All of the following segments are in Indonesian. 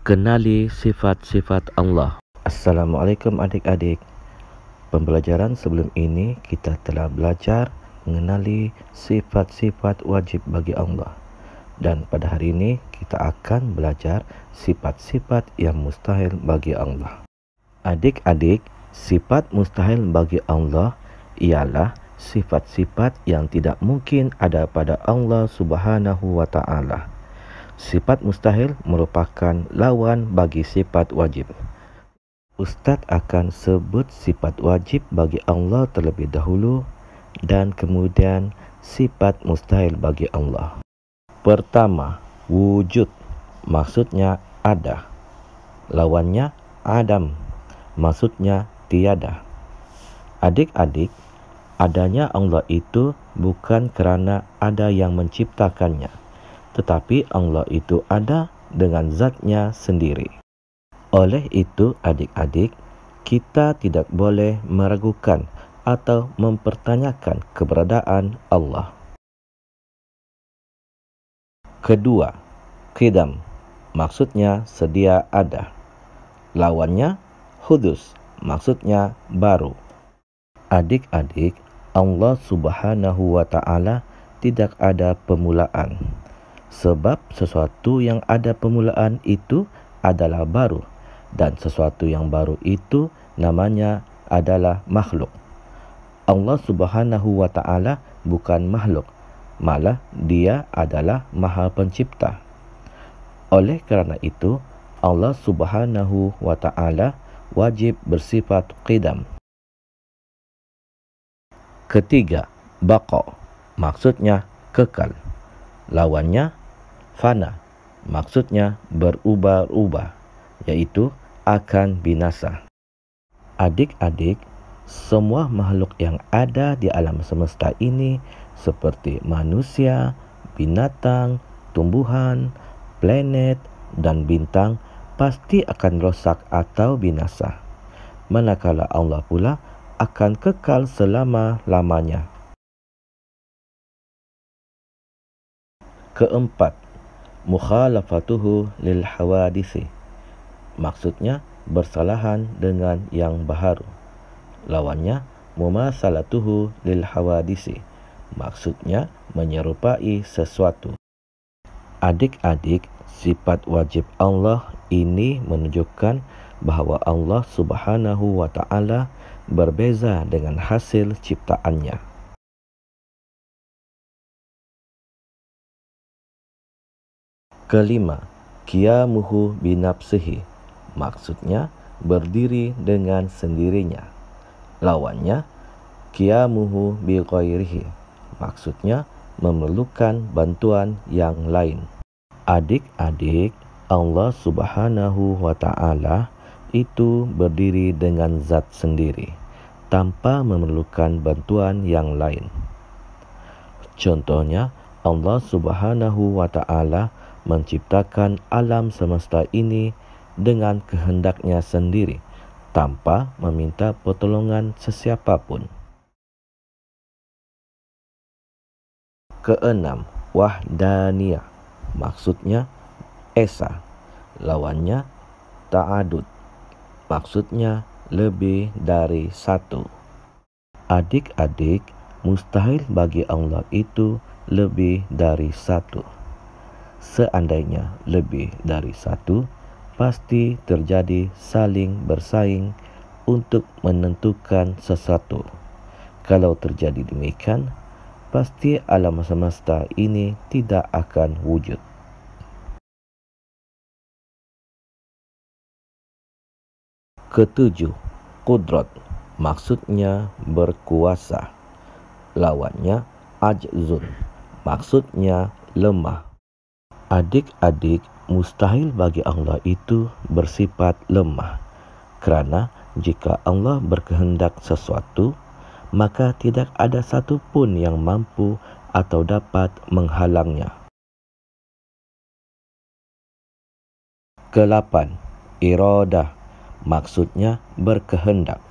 Kenali sifat-sifat Allah. Assalamualaikum adik-adik. Pembelajaran sebelum ini kita telah belajar mengenali sifat-sifat wajib bagi Allah. Dan pada hari ini kita akan belajar sifat-sifat yang mustahil bagi Allah. Adik-adik, sifat mustahil bagi Allah ialah sifat-sifat yang tidak mungkin ada pada Allah Subhanahu wa taala. Sifat mustahil merupakan lawan bagi sifat wajib. Ustadz akan sebut sifat wajib bagi Allah terlebih dahulu dan kemudian sifat mustahil bagi Allah. Pertama, wujud. Maksudnya ada. Lawannya Adam. Maksudnya tiada. Adik-adik, adanya Allah itu bukan karena ada yang menciptakannya tetapi Allah itu ada dengan zatnya sendiri. Oleh itu, adik-adik, kita tidak boleh meragukan atau mempertanyakan keberadaan Allah. Kedua, khidam, maksudnya sedia ada. Lawannya, hudus, maksudnya baru. Adik-adik, Allah Subhanahu wa Ta'ala tidak ada pemulaan Sebab sesuatu yang ada pemulaan itu adalah baru dan sesuatu yang baru itu namanya adalah makhluk. Allah Subhanahu wa taala bukan makhluk, malah Dia adalah Maha Pencipta. Oleh karena itu, Allah Subhanahu wa taala wajib bersifat qidam. Ketiga, bako, maksudnya kekal. Lawannya fana, maksudnya berubah-ubah, yaitu akan binasa. Adik-adik, semua makhluk yang ada di alam semesta ini seperti manusia, binatang, tumbuhan, planet, dan bintang pasti akan rusak atau binasa. Manakala Allah pula akan kekal selama-lamanya. Keempat, mukhalafatuhu lil hawadisi. Maksudnya bersalahan dengan yang baharu. Lawannya mumasalatuhu lil hawadisi. Maksudnya menyerupai sesuatu. Adik-adik, sifat wajib Allah ini menunjukkan bahwa Allah Subhanahu wa taala berbeza dengan hasil ciptaannya. Kelima, muhu binapsihi. Maksudnya berdiri dengan sendirinya. Lawannya qiyamuhu biqairihi. Maksudnya memerlukan bantuan yang lain. Adik-adik, Allah Subhanahu wa taala itu berdiri dengan zat sendiri tanpa memerlukan bantuan yang lain. Contohnya, Allah Subhanahu wa taala menciptakan alam semesta ini dengan kehendaknya sendiri tanpa meminta pertolongan sesiapapun. Keenam, wahdaniyah. Maksudnya esa. Lawannya ta'adud. Maksudnya lebih dari satu. Adik-adik, mustahil bagi Allah itu lebih dari satu. Seandainya lebih dari satu, pasti terjadi saling bersaing untuk menentukan sesuatu. Kalau terjadi demikian, pasti alam semesta ini tidak akan wujud. Ketujuh, kudrat maksudnya berkuasa. Lawannya ajzun, maksudnya lemah. Adik-adik, mustahil bagi Allah itu bersifat lemah. Karena jika Allah berkehendak sesuatu, maka tidak ada satupun yang mampu atau dapat menghalangnya. Kelapan, iroda maksudnya berkehendak.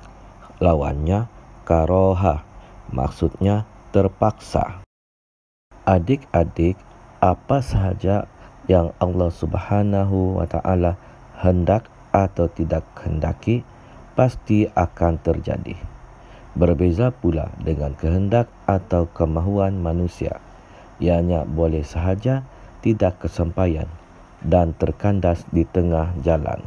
Lawannya karoha, maksudnya terpaksa. Adik-adik, apa sahaja yang Allah Subhanahu wa taala hendak atau tidak hendaki pasti akan terjadi. Berbeza pula dengan kehendak atau kemahuan manusia. Ianya boleh sahaja tidak kesempayan dan terkandas di tengah jalan.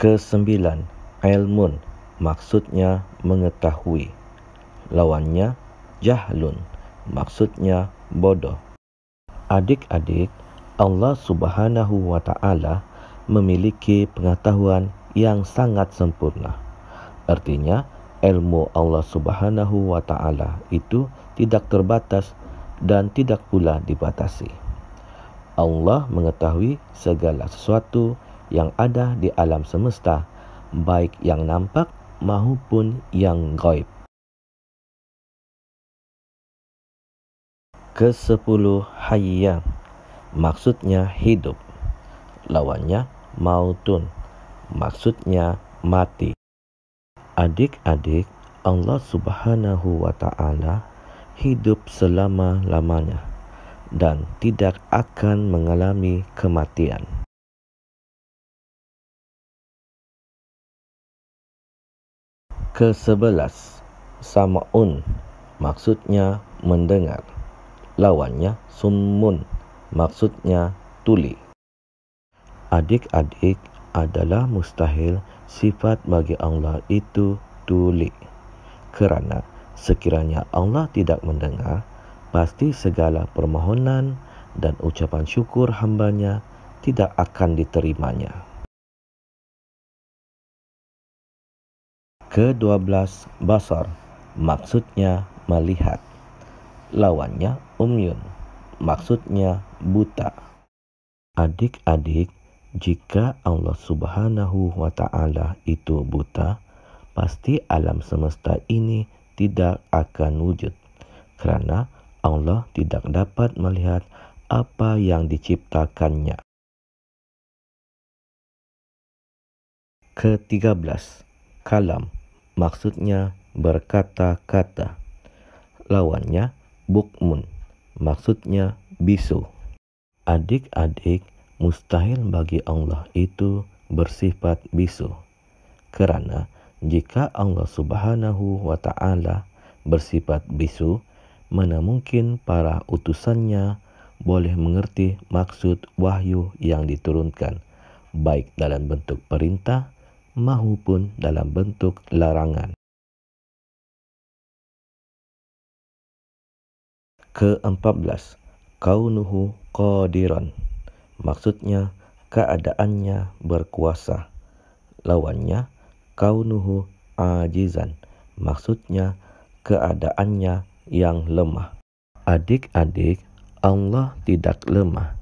Kesembilan, ilmun maksudnya mengetahui. Lawannya, jahlun maksudnya bodoh adik-adik Allah Subhanahu wa taala memiliki pengetahuan yang sangat sempurna artinya ilmu Allah Subhanahu wa taala itu tidak terbatas dan tidak pula dibatasi Allah mengetahui segala sesuatu yang ada di alam semesta baik yang nampak maupun yang gaib ke-10 hayya maksudnya hidup lawannya mautun maksudnya mati adik-adik Allah Subhanahu wa taala hidup selama-lamanya dan tidak akan mengalami kematian ke-11 samaun maksudnya mendengar lawannya summun, maksudnya tuli. Adik-adik adalah mustahil sifat bagi Allah itu tuli. Kerana sekiranya Allah tidak mendengar, pasti segala permohonan dan ucapan syukur hambanya tidak akan diterimanya. Kedua belas basar, maksudnya melihat. Lawannya Umyun, maksudnya buta. Adik-adik, jika Allah Subhanahu wa Ta'ala itu buta, pasti alam semesta ini tidak akan wujud karena Allah tidak dapat melihat apa yang diciptakannya. Ketiga belas, kalam, maksudnya berkata-kata. Lawannya bukmun, maksudnya bisu. Adik-adik, mustahil bagi Allah itu bersifat bisu. Karena jika Allah Subhanahu wa taala bersifat bisu, mana mungkin para utusannya boleh mengerti maksud wahyu yang diturunkan, baik dalam bentuk perintah maupun dalam bentuk larangan. Ke-14. Kaunuhu qadiran. Maksudnya keadaannya berkuasa. Lawannya kaunuhu ajizan. Maksudnya keadaannya yang lemah. Adik-adik, Allah tidak lemah.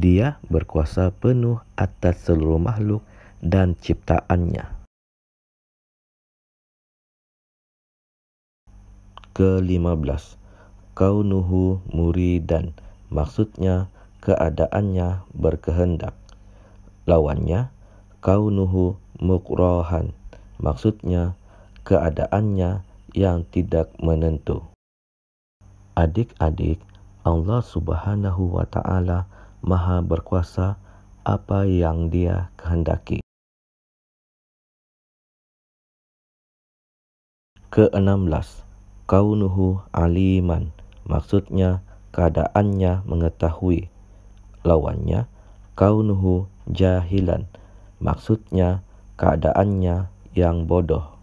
Dia berkuasa penuh atas seluruh makhluk dan ciptaannya. Kelima belas, kaunuhu muridan maksudnya keadaannya berkehendak lawannya kaunuhu mukrohan maksudnya keadaannya yang tidak menentu adik-adik Allah subhanahu wa ta'ala maha berkuasa apa yang dia kehendaki ke-16 kaunuhu aliman maksudnya keadaannya mengetahui. Lawannya kaunuhu jahilan, maksudnya keadaannya yang bodoh.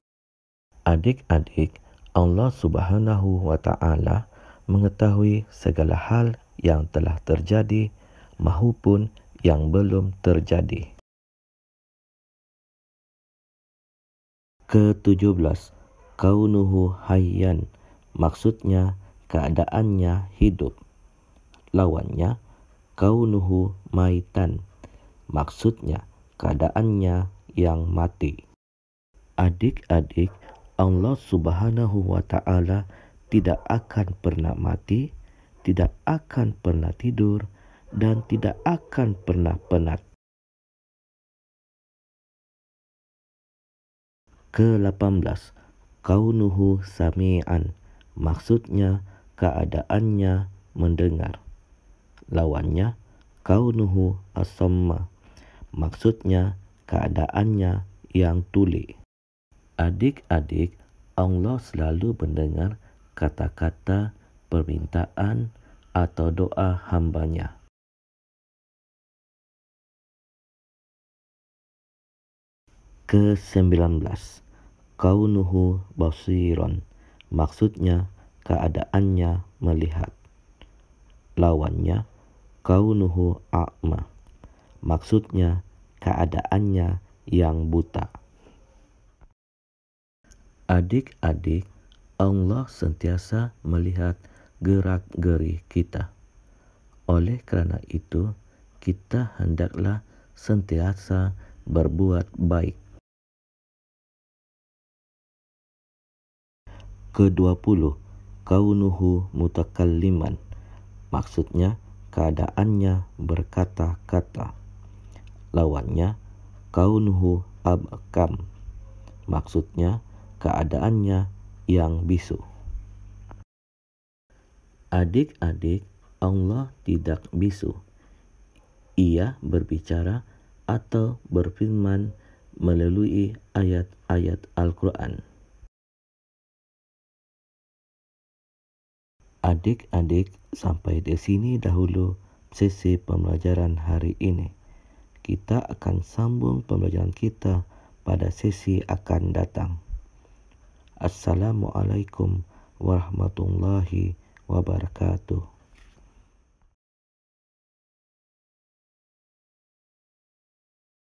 Adik-adik, Allah Subhanahu wa taala mengetahui segala hal yang telah terjadi maupun yang belum terjadi. Ketujuh belas, kaunuhu hayyan, maksudnya keadaannya hidup. Lawannya kaunuhu maitan. Maksudnya keadaannya yang mati. Adik-adik, Allah Subhanahu wa taala tidak akan pernah mati, tidak akan pernah tidur dan tidak akan pernah penat. Ke-18 Kaunuhu Sami'an Maksudnya, keadaannya mendengar. Lawannya kaunuhu asamma. Maksudnya keadaannya yang tuli. Adik-adik, Allah selalu mendengar kata-kata permintaan atau doa hambanya. ke-19 Kaunuhu basiron Maksudnya keadaannya melihat. Lawannya kaunuhu a'ma. Maksudnya keadaannya yang buta. Adik-adik, Allah sentiasa melihat gerak-gerik kita. Oleh karena itu, kita hendaklah sentiasa berbuat baik. Kedua puluh, kaunuhu mutakalliman maksudnya keadaannya berkata-kata lawannya kaunuhu abkam maksudnya keadaannya yang bisu adik-adik Allah tidak bisu ia berbicara atau berfirman melalui ayat-ayat Al-Quran. Adik-adik, sampai di sini dahulu sesi pembelajaran hari ini. Kita akan sambung pembelajaran kita pada sesi akan datang. Assalamualaikum warahmatullahi wabarakatuh.